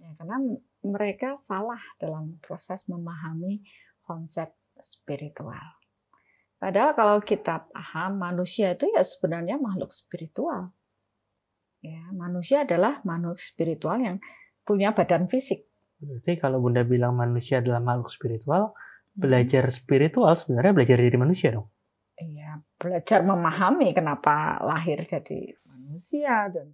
Ya, karena mereka salah dalam proses memahami konsep spiritual. Padahal kalau kita paham manusia itu ya sebenarnya makhluk spiritual. Ya, manusia adalah makhluk spiritual yang punya badan fisik. Berarti kalau Bunda bilang manusia adalah makhluk spiritual, hmm. belajar spiritual sebenarnya belajar diri manusia dong. Iya, belajar memahami kenapa lahir jadi manusia dan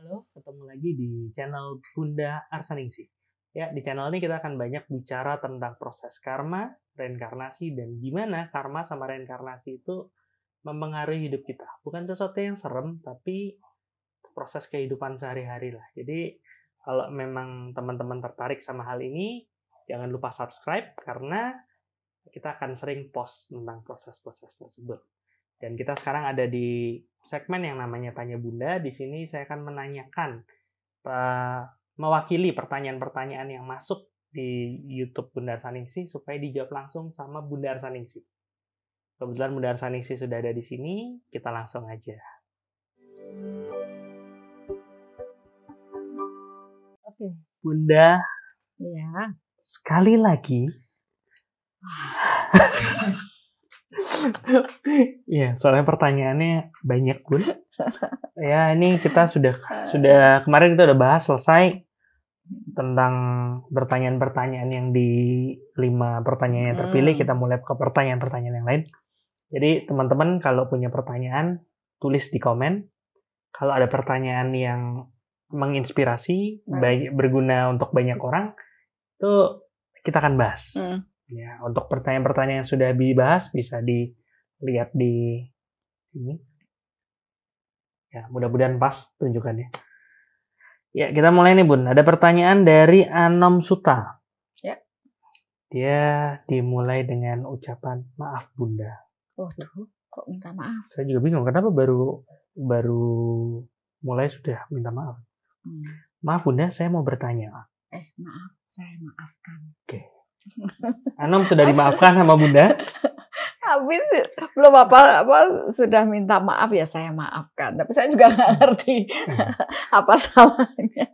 Halo, ketemu lagi di channel Bunda Arsaningsi. Ya, di channel ini kita akan banyak bicara tentang proses karma, reinkarnasi, dan gimana karma sama reinkarnasi itu mempengaruhi hidup kita. Bukan sesuatu yang serem, tapi proses kehidupan sehari-hari lah. Jadi, kalau memang teman-teman tertarik sama hal ini, jangan lupa subscribe karena kita akan sering post tentang proses-proses tersebut. Dan kita sekarang ada di segmen yang namanya Tanya Bunda. Di sini saya akan menanyakan, mewakili pertanyaan-pertanyaan yang masuk di YouTube Bunda Arsaningsi supaya dijawab langsung sama Bunda Arsaningsi. Kebetulan Bunda Arsaningsi sudah ada di sini, kita langsung aja. Oke. Bunda. Ya. Sekali lagi. Iya, soalnya pertanyaannya banyak pun. ya, ini kita sudah eh. sudah kemarin kita udah bahas selesai tentang pertanyaan-pertanyaan yang di lima pertanyaan yang terpilih. Hmm. Kita mulai ke pertanyaan-pertanyaan yang lain. Jadi teman-teman kalau punya pertanyaan tulis di komen. Kalau ada pertanyaan yang menginspirasi, hmm. baik berguna untuk banyak orang, itu kita akan bahas. Hmm. Ya, untuk pertanyaan-pertanyaan yang sudah dibahas bisa dilihat di sini. Ya, mudah-mudahan pas tunjukannya. Ya, kita mulai nih Bun. Ada pertanyaan dari Anom Suta. Ya. Dia dimulai dengan ucapan maaf Bunda. Waduh, kok minta maaf? Saya juga bingung kenapa baru baru mulai sudah minta maaf. Hmm. Maaf Bunda, saya mau bertanya. Eh, maaf, saya maafkan. Oke. Okay. Anom sudah dimaafkan sama Bunda? Habis belum apa apa sudah minta maaf ya saya maafkan. Tapi saya juga nggak ngerti hmm. apa salahnya.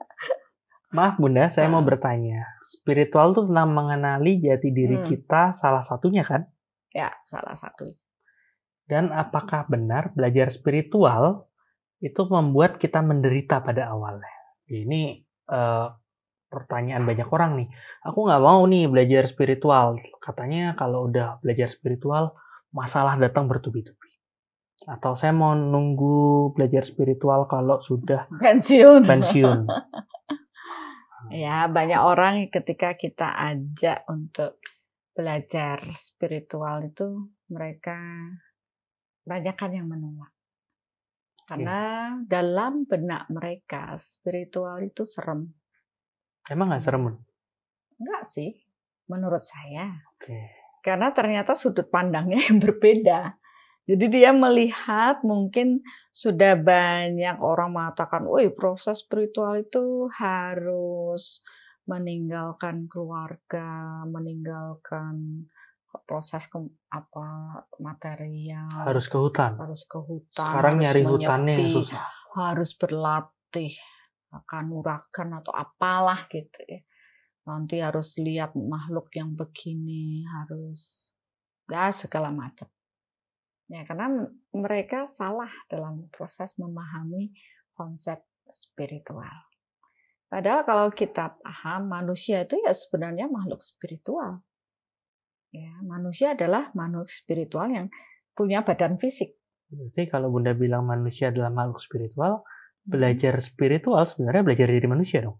Maaf Bunda, saya mau bertanya. Spiritual itu tentang mengenali jati diri hmm. kita salah satunya kan? Ya, salah satu. Dan apakah benar belajar spiritual itu membuat kita menderita pada awalnya? Ini uh, pertanyaan banyak orang nih. Aku nggak mau nih belajar spiritual. Katanya kalau udah belajar spiritual, masalah datang bertubi-tubi. Atau saya mau nunggu belajar spiritual kalau sudah pensiun. Pensiun. ya, banyak orang ketika kita ajak untuk belajar spiritual itu mereka banyakkan yang menolak. Iya. Karena dalam benak mereka spiritual itu serem Emang nggak serem? Enggak sih, menurut saya. Oke. Karena ternyata sudut pandangnya yang berbeda. Jadi dia melihat mungkin sudah banyak orang mengatakan, "Woi, proses spiritual itu harus meninggalkan keluarga, meninggalkan proses ke, apa material." Harus ke hutan. Harus ke hutan. Sekarang harus nyari menyepi, hutannya susah. Harus berlatih kanurakan atau apalah gitu ya. Nanti harus lihat makhluk yang begini, harus ya segala macam. Ya, karena mereka salah dalam proses memahami konsep spiritual. Padahal kalau kita paham manusia itu ya sebenarnya makhluk spiritual. Ya, manusia adalah makhluk spiritual yang punya badan fisik. Jadi kalau Bunda bilang manusia adalah makhluk spiritual, belajar spiritual sebenarnya belajar jadi manusia dong.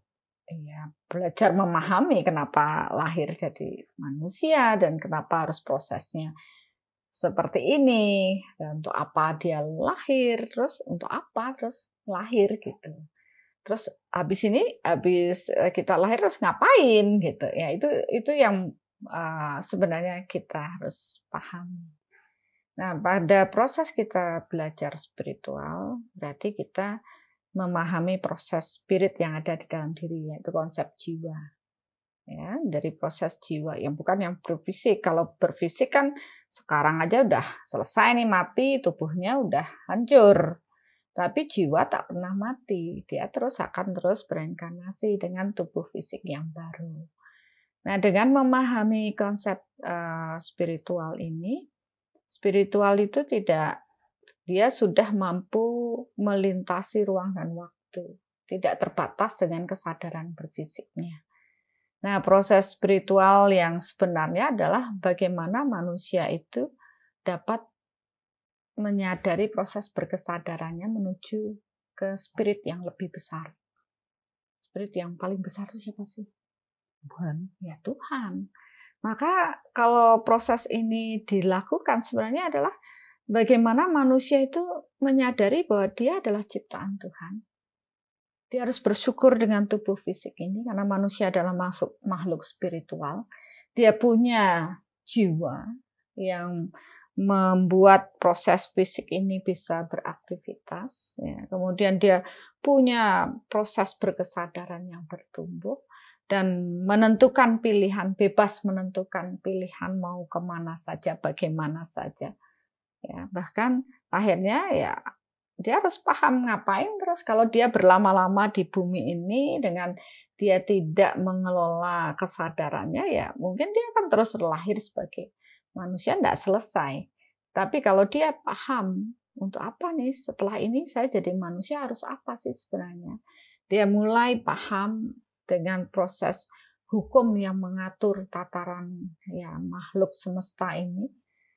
Iya, belajar memahami kenapa lahir jadi manusia dan kenapa harus prosesnya seperti ini dan untuk apa dia lahir terus untuk apa terus lahir gitu terus habis ini habis eh, kita lahir terus ngapain gitu ya itu itu yang uh, sebenarnya kita harus pahami nah pada proses kita belajar spiritual berarti kita memahami proses spirit yang ada di dalam diri yaitu konsep jiwa ya dari proses jiwa yang bukan yang berfisik kalau berfisik kan sekarang aja udah selesai nih mati tubuhnya udah hancur tapi jiwa tak pernah mati dia terus akan terus berinkarnasi dengan tubuh fisik yang baru nah dengan memahami konsep uh, spiritual ini spiritual itu tidak dia sudah mampu melintasi ruang dan waktu, tidak terbatas dengan kesadaran berfisiknya. Nah, proses spiritual yang sebenarnya adalah bagaimana manusia itu dapat menyadari proses berkesadarannya menuju ke spirit yang lebih besar. Spirit yang paling besar itu siapa sih? Tuhan. Ya Tuhan. Maka kalau proses ini dilakukan sebenarnya adalah Bagaimana manusia itu menyadari bahwa dia adalah ciptaan Tuhan. Dia harus bersyukur dengan tubuh fisik ini karena manusia adalah masuk makhluk spiritual. Dia punya jiwa yang membuat proses fisik ini bisa beraktivitas. Ya. Kemudian dia punya proses berkesadaran yang bertumbuh dan menentukan pilihan, bebas menentukan pilihan mau kemana saja, bagaimana saja. Ya, bahkan akhirnya ya dia harus paham ngapain terus kalau dia berlama-lama di bumi ini dengan dia tidak mengelola kesadarannya ya mungkin dia akan terus lahir sebagai manusia tidak selesai. Tapi kalau dia paham untuk apa nih setelah ini saya jadi manusia harus apa sih sebenarnya? Dia mulai paham dengan proses hukum yang mengatur tataran ya makhluk semesta ini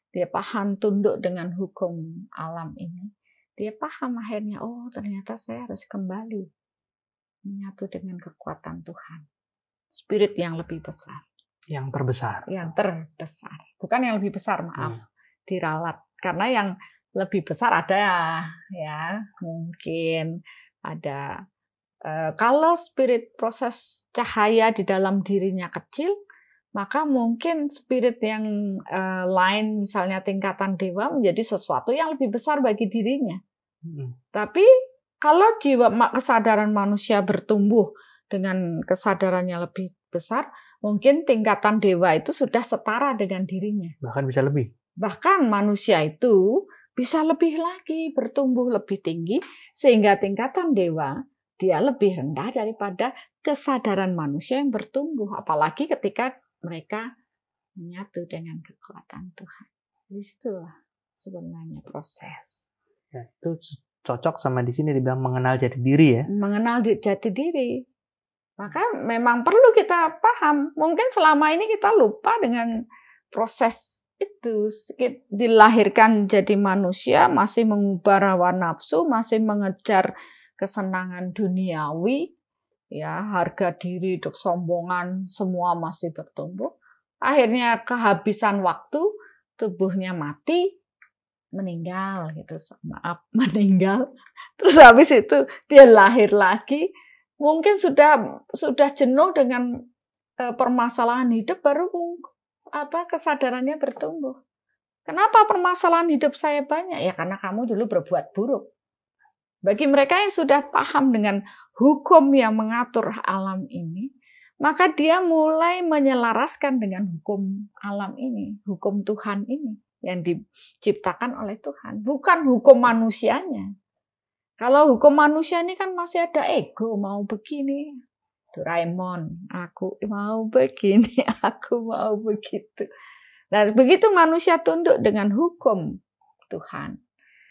dia paham tunduk dengan hukum alam ini, dia paham akhirnya, oh ternyata saya harus kembali menyatu dengan kekuatan Tuhan. Spirit yang lebih besar. Yang terbesar. Yang terbesar. Bukan yang lebih besar, maaf. Hmm. Diralat. Karena yang lebih besar ada ya mungkin ada eh, kalau spirit proses cahaya di dalam dirinya kecil maka mungkin spirit yang uh, lain misalnya tingkatan dewa menjadi sesuatu yang lebih besar bagi dirinya. Hmm. Tapi kalau jiwa kesadaran manusia bertumbuh dengan kesadarannya lebih besar, mungkin tingkatan dewa itu sudah setara dengan dirinya. Bahkan bisa lebih. Bahkan manusia itu bisa lebih lagi bertumbuh lebih tinggi sehingga tingkatan dewa dia lebih rendah daripada kesadaran manusia yang bertumbuh apalagi ketika mereka menyatu dengan kekuatan Tuhan. Di situlah sebenarnya proses. Ya, itu cocok sama di sini dibilang mengenal jati diri ya. Mengenal jati diri. Maka memang perlu kita paham. Mungkin selama ini kita lupa dengan proses itu. Dilahirkan jadi manusia, masih mengubah rawa nafsu, masih mengejar kesenangan duniawi, ya harga diri, sombongan semua masih bertumbuh. Akhirnya kehabisan waktu, tubuhnya mati, meninggal gitu. Maaf, meninggal. Terus habis itu dia lahir lagi, mungkin sudah sudah jenuh dengan e, permasalahan hidup baru apa kesadarannya bertumbuh. Kenapa permasalahan hidup saya banyak? Ya karena kamu dulu berbuat buruk. Bagi mereka yang sudah paham dengan hukum yang mengatur alam ini, maka dia mulai menyelaraskan dengan hukum alam ini, hukum Tuhan ini yang diciptakan oleh Tuhan, bukan hukum manusianya. Kalau hukum manusia ini kan masih ada ego, mau begini, Doraemon, aku mau begini, aku mau begitu. Nah, begitu manusia tunduk dengan hukum Tuhan,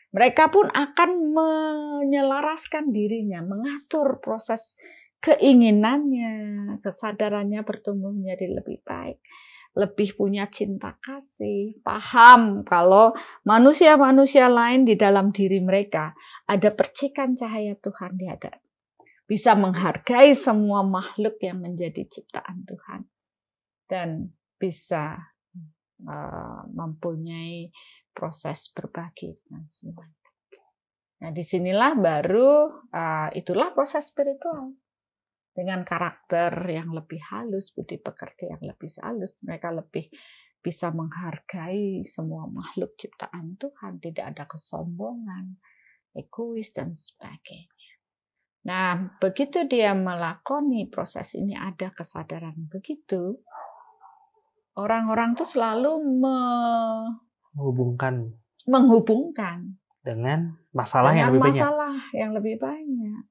mereka pun akan menyelaraskan dirinya, mengatur proses keinginannya, kesadarannya bertumbuh menjadi lebih baik lebih punya cinta kasih, paham kalau manusia-manusia lain di dalam diri mereka ada percikan cahaya Tuhan di hadapan. Bisa menghargai semua makhluk yang menjadi ciptaan Tuhan dan bisa uh, mempunyai proses berbagi dengan semua. Nah, disinilah baru uh, itulah proses spiritual dengan karakter yang lebih halus, budi pekerja yang lebih halus, mereka lebih bisa menghargai semua makhluk ciptaan Tuhan, tidak ada kesombongan, egois dan sebagainya. Nah, begitu dia melakoni proses ini ada kesadaran begitu, orang-orang tuh selalu menghubungkan menghubungkan dengan masalah dengan yang lebih masalah banyak. yang lebih banyak.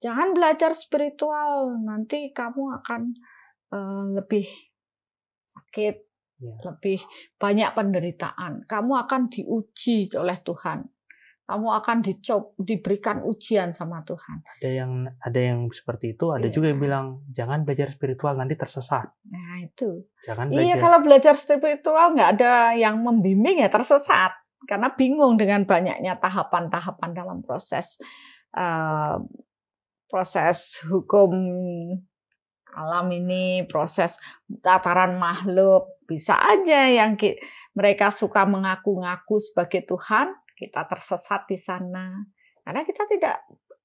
Jangan belajar spiritual nanti kamu akan uh, lebih sakit, ya. lebih banyak penderitaan. Kamu akan diuji oleh Tuhan kamu akan dicop, diberikan ujian sama Tuhan. Ada yang ada yang seperti itu, ada iya. juga yang bilang jangan belajar spiritual nanti tersesat. Nah itu. Jangan iya, belajar. Iya kalau belajar spiritual nggak ada yang membimbing ya tersesat karena bingung dengan banyaknya tahapan-tahapan dalam proses uh, proses hukum alam ini, proses tataran makhluk bisa aja yang mereka suka mengaku-ngaku sebagai Tuhan kita tersesat di sana karena kita tidak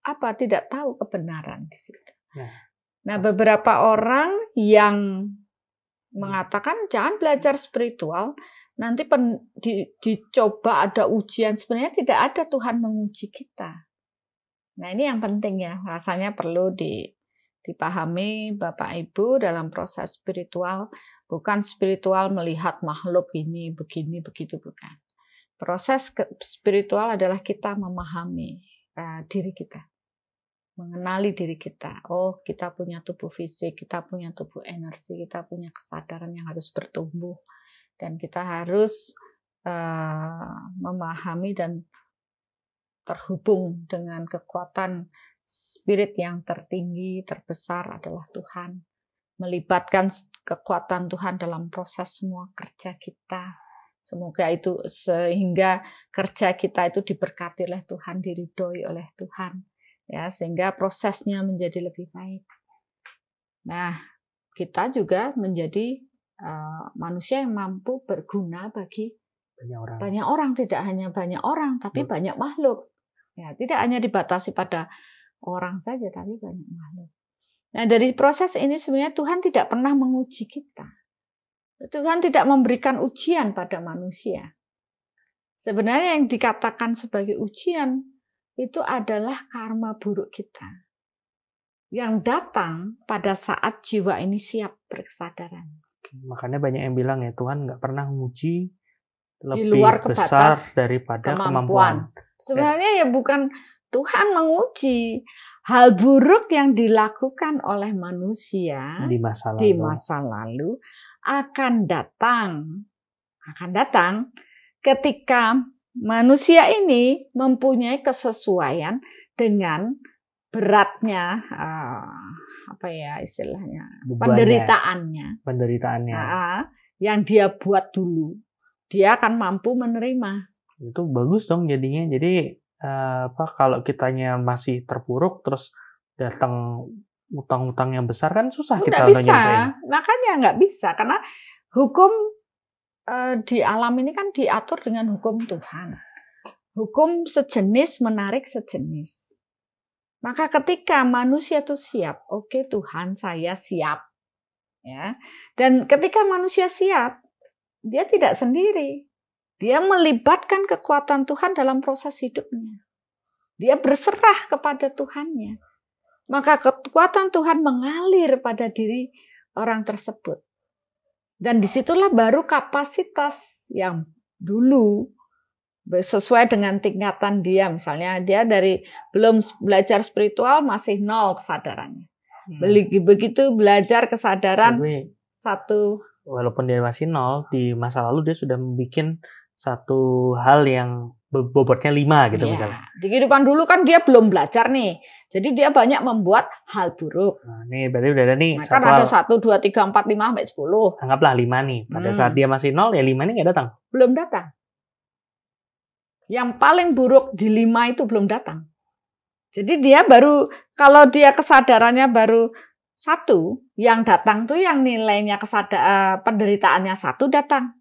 apa tidak tahu kebenaran di situ. Nah. nah, beberapa orang yang mengatakan jangan belajar spiritual nanti pen, di, dicoba ada ujian sebenarnya tidak ada Tuhan menguji kita nah ini yang penting ya rasanya perlu di, dipahami Bapak Ibu dalam proses spiritual bukan spiritual melihat makhluk ini begini begitu bukan Proses spiritual adalah kita memahami uh, diri kita, mengenali diri kita. Oh, kita punya tubuh fisik, kita punya tubuh energi, kita punya kesadaran yang harus bertumbuh, dan kita harus uh, memahami dan terhubung dengan kekuatan spirit yang tertinggi, terbesar adalah Tuhan. Melibatkan kekuatan Tuhan dalam proses semua kerja kita, Semoga itu sehingga kerja kita itu diberkati oleh Tuhan, diridhoi oleh Tuhan, ya sehingga prosesnya menjadi lebih baik. Nah, kita juga menjadi uh, manusia yang mampu berguna bagi banyak orang. Banyak orang tidak hanya banyak orang, tapi Betul. banyak makhluk. Ya, tidak hanya dibatasi pada orang saja, tapi banyak makhluk. Nah, dari proses ini sebenarnya Tuhan tidak pernah menguji kita. Tuhan tidak memberikan ujian pada manusia. Sebenarnya yang dikatakan sebagai ujian itu adalah karma buruk kita yang datang pada saat jiwa ini siap berkesadaran. Makanya banyak yang bilang ya Tuhan nggak pernah menguji lebih Di luar besar daripada kemampuan. kemampuan. Sebenarnya ya bukan Tuhan menguji hal buruk yang dilakukan oleh manusia di masa lalu, di masa lalu akan datang. Akan datang ketika manusia ini mempunyai kesesuaian dengan beratnya uh, apa ya istilahnya Bebannya, penderitaannya penderitaannya uh, yang dia buat dulu dia akan mampu menerima itu bagus dong jadinya jadi uh, apa kalau kitanya masih terpuruk terus datang utang-utang yang besar kan susah nggak bisa. Makanya nggak bisa karena hukum e, di alam ini kan diatur dengan hukum Tuhan. Hukum sejenis menarik sejenis. Maka ketika manusia itu siap, oke okay, Tuhan saya siap. Ya. Dan ketika manusia siap, dia tidak sendiri. Dia melibatkan kekuatan Tuhan dalam proses hidupnya. Dia berserah kepada Tuhannya maka kekuatan Tuhan mengalir pada diri orang tersebut. Dan disitulah baru kapasitas yang dulu sesuai dengan tingkatan dia. Misalnya dia dari belum belajar spiritual masih nol kesadarannya. Hmm. Begitu belajar kesadaran Tapi, satu. Walaupun dia masih nol, di masa lalu dia sudah membuat satu hal yang bobotnya lima gitu ya. misalnya. Di kehidupan dulu kan dia belum belajar nih. Jadi dia banyak membuat hal buruk. Nah, nih berarti udah ada nih. Nah, kan ada 1, 2, 3, 4, 5, sampai 10. Anggaplah lima nih. Pada hmm. saat dia masih nol ya lima ini nggak datang. Belum datang. Yang paling buruk di lima itu belum datang. Jadi dia baru, kalau dia kesadarannya baru satu, yang datang tuh yang nilainya kesadaran eh, penderitaannya satu datang.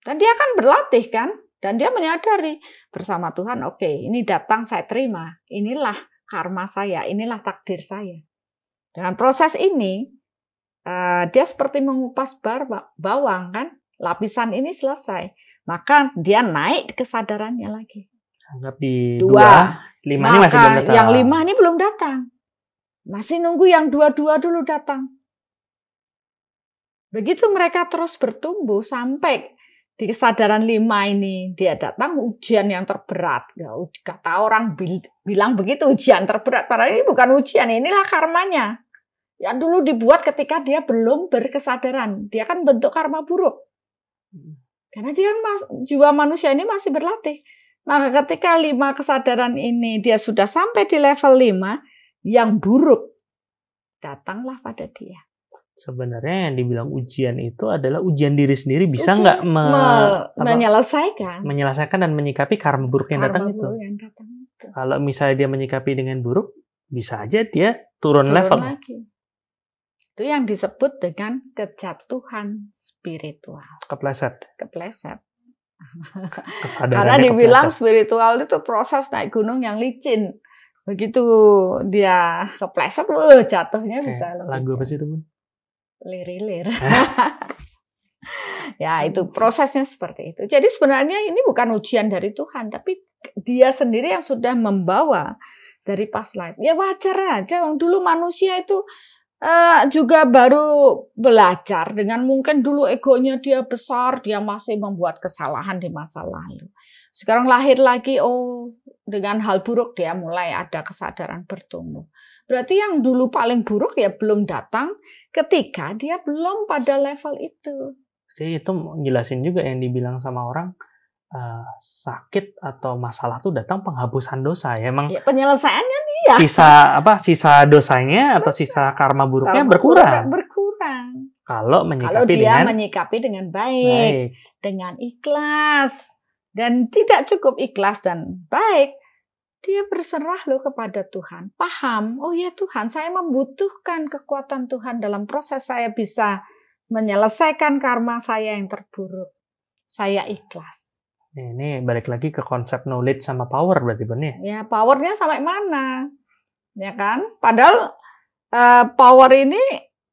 Dan dia kan berlatih kan, dan dia menyadari bersama Tuhan, oke, okay, ini datang saya terima. Inilah karma saya, inilah takdir saya. Dengan proses ini, eh, dia seperti mengupas bawang kan, lapisan ini selesai. Maka dia naik kesadarannya lagi. Anggap di dua, dua lima Maka ini masih belum datang. Yang lima ini belum datang. Masih nunggu yang dua-dua dulu datang. Begitu mereka terus bertumbuh sampai di kesadaran lima ini dia datang ujian yang terberat. Ya, kata orang bilang begitu ujian terberat. Padahal ini bukan ujian, inilah karmanya. Yang dulu dibuat ketika dia belum berkesadaran. Dia kan bentuk karma buruk. Hmm. Karena dia mas, jiwa manusia ini masih berlatih. Maka ketika lima kesadaran ini dia sudah sampai di level lima, yang buruk datanglah pada dia sebenarnya yang dibilang ujian itu adalah ujian diri sendiri bisa nggak me, me, menyelesaikan menyelesaikan dan menyikapi karma buruk yang, karma datang, buruk itu. yang datang kalau misalnya dia menyikapi dengan buruk bisa aja dia turun, turun level lagi. itu yang disebut dengan kejatuhan spiritual kepleset kepleset karena dibilang kepleset. spiritual itu proses naik gunung yang licin begitu dia kepleset, wah jatuhnya bisa lebih lagu apa sih itu? Lirilir, ya, itu prosesnya seperti itu. Jadi sebenarnya ini bukan ujian dari Tuhan, tapi dia sendiri yang sudah membawa dari past life. Ya wajar aja, yang dulu manusia itu uh, juga baru belajar dengan mungkin dulu egonya dia besar, dia masih membuat kesalahan di masa lalu. Sekarang lahir lagi, oh dengan hal buruk dia mulai ada kesadaran bertumbuh. Berarti yang dulu paling buruk ya belum datang ketika dia belum pada level itu. Jadi itu jelasin juga yang dibilang sama orang uh, sakit atau masalah tuh datang penghapusan dosa ya emang ya, penyelesaiannya dia sisa apa sisa dosanya atau sisa karma buruknya berkurang berkurang kalau menyikapi kalau dia dengan, menyikapi dengan baik, baik dengan ikhlas dan tidak cukup ikhlas dan baik dia berserah loh kepada Tuhan. Paham, oh ya Tuhan, saya membutuhkan kekuatan Tuhan dalam proses saya bisa menyelesaikan karma saya yang terburuk. Saya ikhlas. Ini balik lagi ke konsep knowledge sama power berarti benar ya? Ya, powernya sampai mana? Ya kan? Padahal uh, power ini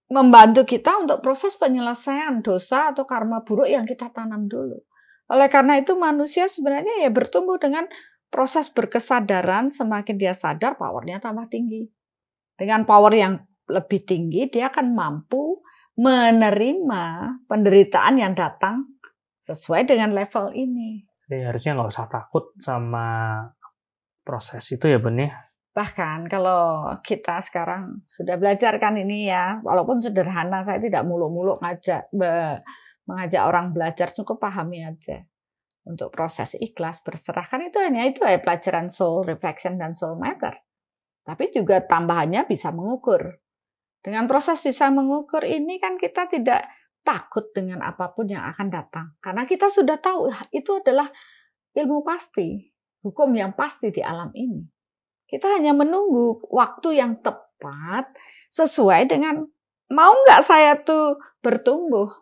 membantu kita untuk proses penyelesaian dosa atau karma buruk yang kita tanam dulu. Oleh karena itu manusia sebenarnya ya bertumbuh dengan proses berkesadaran semakin dia sadar powernya tambah tinggi. Dengan power yang lebih tinggi dia akan mampu menerima penderitaan yang datang sesuai dengan level ini. Jadi harusnya nggak usah takut sama proses itu ya benih ya? Bahkan kalau kita sekarang sudah belajar kan ini ya, walaupun sederhana saya tidak muluk-muluk ngajak mengajak orang belajar cukup pahami aja untuk proses ikhlas berserahkan itu hanya itu ya pelajaran soul reflection dan soul matter. Tapi juga tambahannya bisa mengukur. Dengan proses bisa mengukur ini kan kita tidak takut dengan apapun yang akan datang. Karena kita sudah tahu ah, itu adalah ilmu pasti, hukum yang pasti di alam ini. Kita hanya menunggu waktu yang tepat sesuai dengan mau nggak saya tuh bertumbuh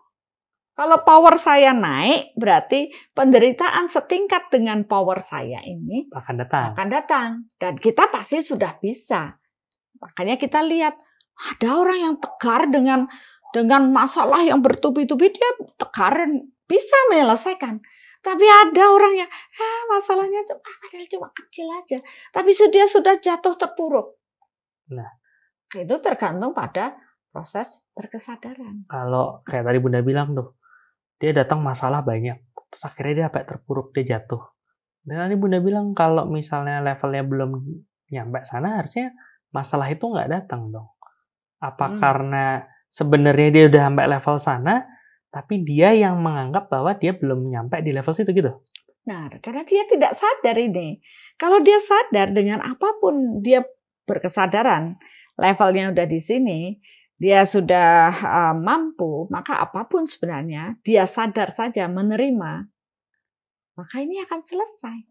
kalau power saya naik, berarti penderitaan setingkat dengan power saya ini akan datang. Akan datang. Dan kita pasti sudah bisa. Makanya kita lihat ada orang yang tegar dengan dengan masalah yang bertubi-tubi dia tegar bisa menyelesaikan. Tapi ada orang yang ah, masalahnya cuma ah, padahal cuma kecil aja, tapi dia sudah jatuh terpuruk. Nah, itu tergantung pada proses berkesadaran. Kalau kayak tadi Bunda bilang tuh, dia datang masalah banyak terus akhirnya dia sampai terpuruk dia jatuh dan ini bunda bilang kalau misalnya levelnya belum nyampe sana harusnya masalah itu nggak datang dong apa hmm. karena sebenarnya dia udah sampai level sana tapi dia yang menganggap bahwa dia belum nyampe di level situ gitu Nah, karena dia tidak sadar ini. Kalau dia sadar dengan apapun dia berkesadaran, levelnya udah di sini, dia sudah uh, mampu, maka apapun sebenarnya dia sadar saja menerima, maka ini akan selesai.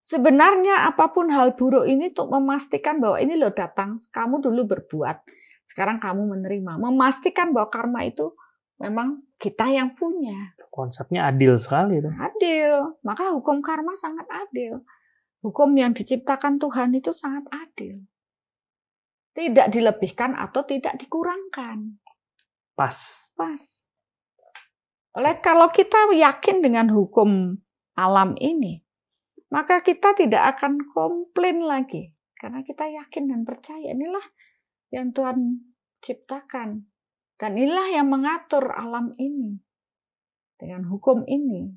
Sebenarnya apapun hal buruk ini untuk memastikan bahwa ini lo datang, kamu dulu berbuat, sekarang kamu menerima, memastikan bahwa karma itu memang kita yang punya. Konsepnya adil sekali tuh? Adil, maka hukum karma sangat adil. Hukum yang diciptakan Tuhan itu sangat adil. Tidak dilebihkan atau tidak dikurangkan. Pas. Pas. Oleh kalau kita yakin dengan hukum alam ini, maka kita tidak akan komplain lagi karena kita yakin dan percaya inilah yang Tuhan ciptakan dan inilah yang mengatur alam ini dengan hukum ini.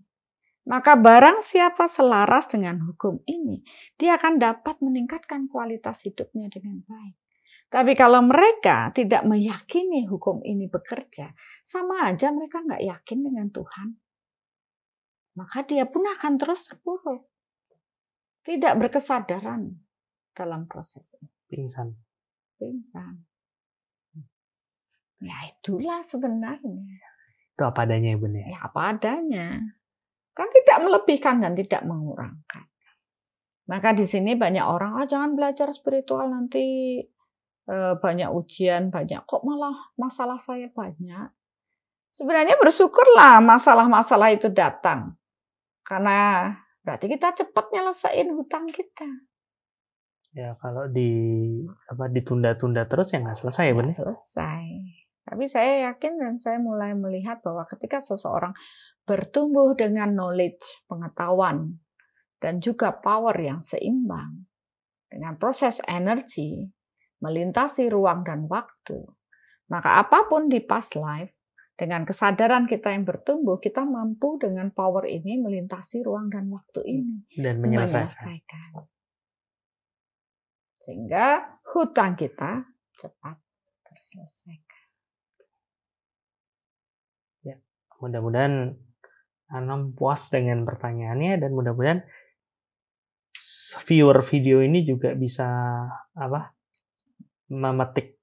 Maka barang siapa selaras dengan hukum ini, dia akan dapat meningkatkan kualitas hidupnya dengan baik. Tapi kalau mereka tidak meyakini hukum ini bekerja, sama aja mereka nggak yakin dengan Tuhan. Maka dia pun akan terus terpuruk. Tidak berkesadaran dalam proses ini. Pingsan. Pingsan. Ya itulah sebenarnya. Itu apa adanya Ibu. Ya apa adanya. Kan tidak melebihkan dan tidak mengurangkan. Maka di sini banyak orang, ah oh, jangan belajar spiritual nanti Eh, banyak ujian, banyak kok malah masalah saya banyak. Sebenarnya bersyukurlah masalah-masalah itu datang. Karena berarti kita cepat nyelesain hutang kita. Ya kalau di apa ditunda-tunda terus ya nggak selesai ya benar. Ya? Selesai. Tapi saya yakin dan saya mulai melihat bahwa ketika seseorang bertumbuh dengan knowledge, pengetahuan, dan juga power yang seimbang dengan proses energi, melintasi ruang dan waktu. Maka apapun di past life, dengan kesadaran kita yang bertumbuh, kita mampu dengan power ini melintasi ruang dan waktu hmm, ini dan menyelesaikan. menyelesaikan. Sehingga hutang kita cepat terselesaikan. Ya, mudah-mudahan Anam puas dengan pertanyaannya dan mudah-mudahan viewer video ini juga bisa apa memetik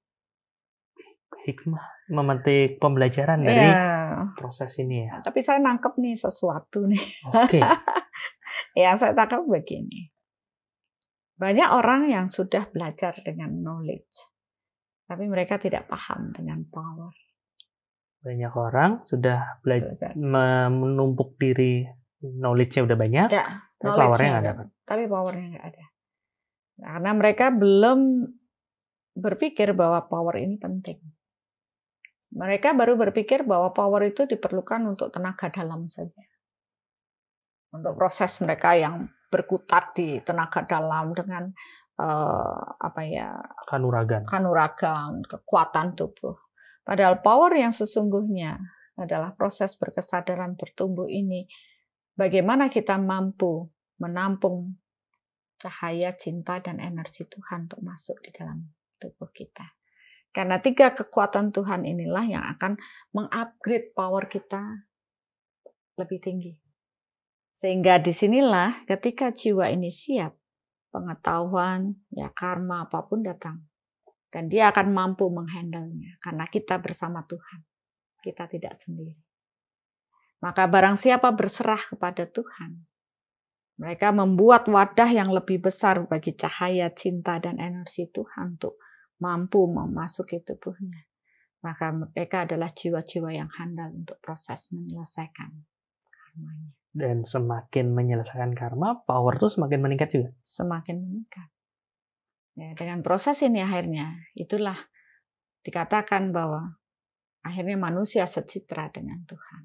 hikmah, memetik pembelajaran dari iya. proses ini ya. Nah, tapi saya nangkep nih sesuatu nih. Oke. Okay. yang saya tangkap begini. Banyak orang yang sudah belajar dengan knowledge. Tapi mereka tidak paham dengan power. Banyak orang sudah belajar, menumpuk diri knowledge-nya udah banyak. Ya, tapi powernya nggak ada. Tapi powernya nggak ada. karena mereka belum berpikir bahwa power ini penting. Mereka baru berpikir bahwa power itu diperlukan untuk tenaga dalam saja. Untuk proses mereka yang berkutat di tenaga dalam dengan eh, apa ya kanuragan, kanuragan, kekuatan tubuh. Padahal power yang sesungguhnya adalah proses berkesadaran bertumbuh ini. Bagaimana kita mampu menampung cahaya cinta dan energi Tuhan untuk masuk di dalam tubuh kita. Karena tiga kekuatan Tuhan inilah yang akan mengupgrade power kita lebih tinggi. Sehingga disinilah ketika jiwa ini siap, pengetahuan, ya karma apapun datang. Dan dia akan mampu menghandlenya karena kita bersama Tuhan. Kita tidak sendiri. Maka barang siapa berserah kepada Tuhan, mereka membuat wadah yang lebih besar bagi cahaya, cinta, dan energi Tuhan untuk mampu memasuki tubuhnya. Maka mereka adalah jiwa-jiwa yang handal untuk proses menyelesaikan karmanya. Dan semakin menyelesaikan karma, power itu semakin meningkat juga? Semakin meningkat. Ya, dengan proses ini akhirnya, itulah dikatakan bahwa akhirnya manusia secitra dengan Tuhan.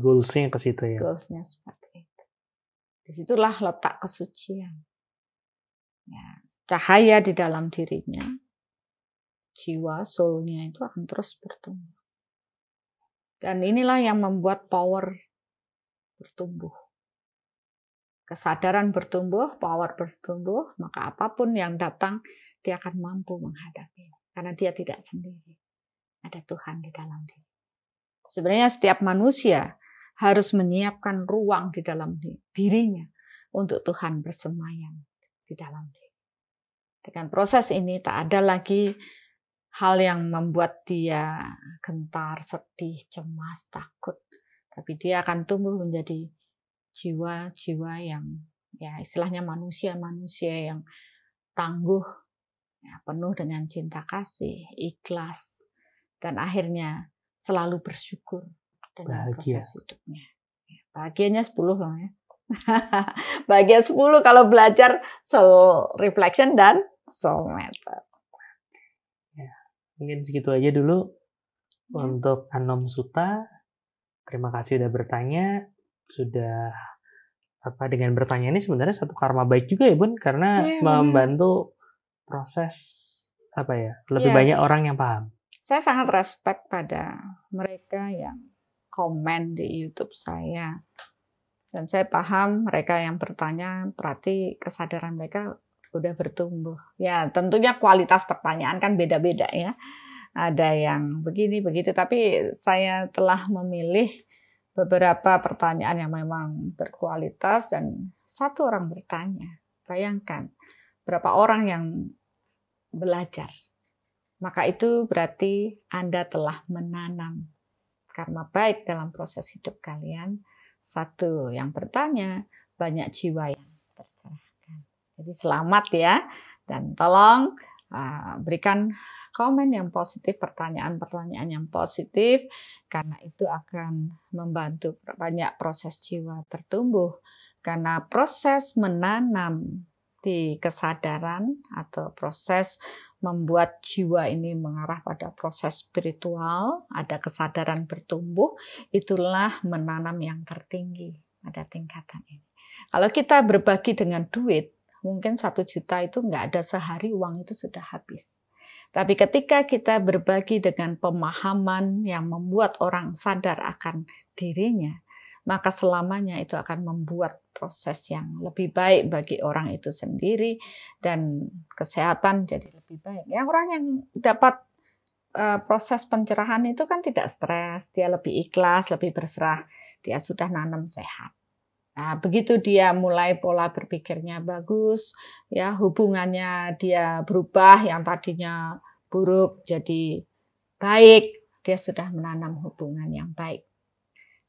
Goalsnya ke situ ya? Goalsnya seperti itu. Disitulah letak kesucian. Ya, cahaya di dalam dirinya, jiwa soulnya itu akan terus bertumbuh. Dan inilah yang membuat power bertumbuh. Kesadaran bertumbuh, power bertumbuh, maka apapun yang datang dia akan mampu menghadapi. Karena dia tidak sendiri. Ada Tuhan di dalam diri. Sebenarnya setiap manusia harus menyiapkan ruang di dalam dirinya untuk Tuhan bersemayam di dalam diri. Dengan proses ini tak ada lagi hal yang membuat dia gentar, sedih, cemas, takut. Tapi dia akan tumbuh menjadi jiwa-jiwa yang ya istilahnya manusia-manusia yang tangguh, ya, penuh dengan cinta kasih, ikhlas, dan akhirnya selalu bersyukur dengan Bahagia. proses hidupnya. Ya, bahagianya 10 loh ya. Bahagia 10 kalau belajar soul reflection dan soul matter. ya, mungkin segitu aja dulu ya. untuk Anom Suta terima kasih sudah bertanya sudah apa dengan bertanya ini sebenarnya satu karma baik juga ya bun karena ya, membantu proses apa ya lebih yes. banyak orang yang paham saya sangat respect pada mereka yang komen di YouTube saya dan saya paham mereka yang bertanya berarti kesadaran mereka udah bertumbuh. Ya, tentunya kualitas pertanyaan kan beda-beda ya. Ada yang begini begitu, tapi saya telah memilih beberapa pertanyaan yang memang berkualitas dan satu orang bertanya. Bayangkan berapa orang yang belajar. Maka itu berarti Anda telah menanam karma baik dalam proses hidup kalian. Satu yang bertanya, banyak jiwa yang jadi selamat ya dan tolong uh, berikan komen yang positif, pertanyaan-pertanyaan yang positif karena itu akan membantu banyak proses jiwa bertumbuh karena proses menanam di kesadaran atau proses membuat jiwa ini mengarah pada proses spiritual, ada kesadaran bertumbuh, itulah menanam yang tertinggi pada tingkatan ini. Kalau kita berbagi dengan duit, mungkin satu juta itu nggak ada sehari uang itu sudah habis. Tapi ketika kita berbagi dengan pemahaman yang membuat orang sadar akan dirinya, maka selamanya itu akan membuat proses yang lebih baik bagi orang itu sendiri dan kesehatan jadi lebih baik. Yang orang yang dapat eh, proses pencerahan itu kan tidak stres, dia lebih ikhlas, lebih berserah, dia sudah nanam sehat. Nah, begitu dia mulai pola berpikirnya bagus, ya hubungannya dia berubah yang tadinya buruk jadi baik, dia sudah menanam hubungan yang baik.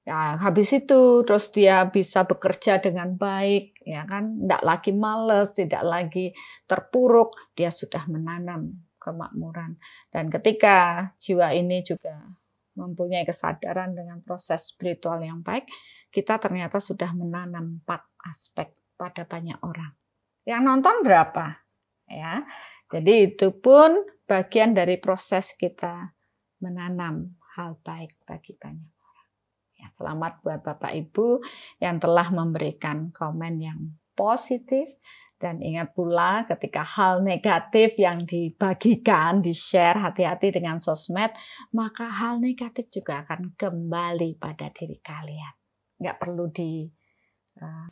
Ya, habis itu terus dia bisa bekerja dengan baik, ya kan? Tidak lagi males, tidak lagi terpuruk, dia sudah menanam kemakmuran. Dan ketika jiwa ini juga mempunyai kesadaran dengan proses spiritual yang baik, kita ternyata sudah menanam empat aspek pada banyak orang. Yang nonton berapa? Ya. Jadi itu pun bagian dari proses kita menanam hal baik bagi banyak orang. Ya, selamat buat Bapak Ibu yang telah memberikan komen yang positif dan ingat pula ketika hal negatif yang dibagikan, di-share hati-hati dengan sosmed, maka hal negatif juga akan kembali pada diri kalian nggak perlu di uh,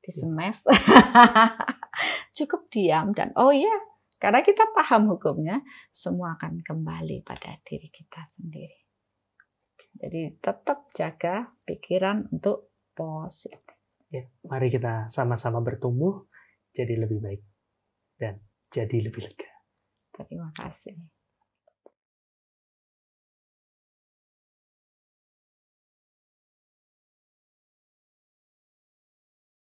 di iya. semes cukup diam dan oh ya karena kita paham hukumnya semua akan kembali pada diri kita sendiri jadi tetap jaga pikiran untuk positif ya mari kita sama-sama bertumbuh jadi lebih baik dan jadi lebih lega terima kasih